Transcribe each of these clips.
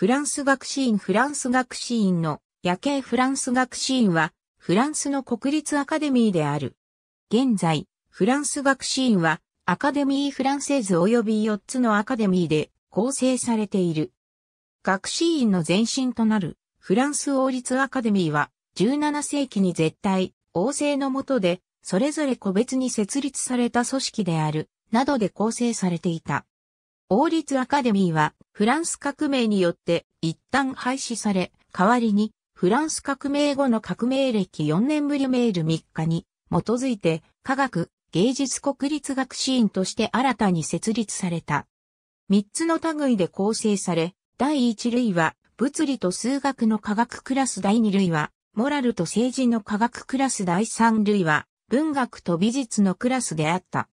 フランス学士院フランス学士院の夜景フランス学士院は、フランスの国立アカデミーである。現在、フランス学士院は、アカデミーフランセーズ及び4つのアカデミーで構成されている。学士院の前身となる、フランス王立アカデミーは、17世紀に絶対、王政のもとで、それぞれ個別に設立された組織である、などで構成されていた。王立アカデミーはフランス革命によって一旦廃止され、代わりにフランス革命後の革命歴4年ぶりメール3日に基づいて科学芸術国立学士院として新たに設立された。3つの類で構成され、第1類は物理と数学の科学クラス第2類はモラルと政治の科学クラス第3類は文学と美術のクラスであった。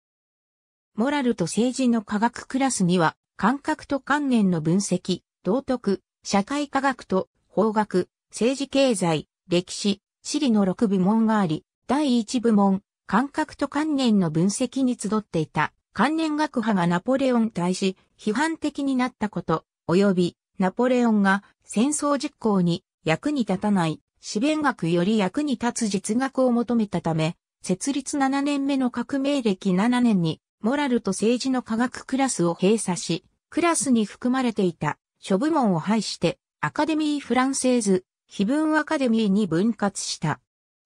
モラルと政治の科学クラスには、感覚と観念の分析、道徳、社会科学と法学、政治経済、歴史、地理の6部門があり、第1部門、感覚と観念の分析に集っていた、観念学派がナポレオン対し、批判的になったこと、及び、ナポレオンが戦争実行に役に立たない、資弁学より役に立つ実学を求めたため、設立7年目の革命歴7年にモラルと政治の科学クラスを閉鎖し、クラスに含まれていた諸部門を廃して、アカデミー・フランセーズ、非文アカデミーに分割した。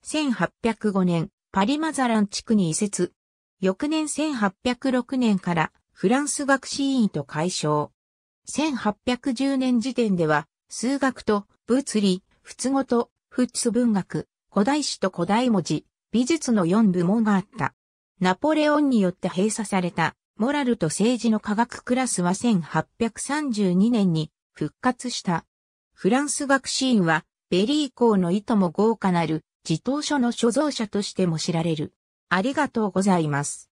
1805年、パリマザラン地区に移設。翌年1806年からフランス学士院と解消。1810年時点では、数学と物理、仏語と仏文学、古代史と古代文字、美術の4部門があった。ナポレオンによって閉鎖された、モラルと政治の科学クラスは1832年に復活した。フランス学士院は、ベリー校の意図も豪華なる、自答書の所蔵者としても知られる。ありがとうございます。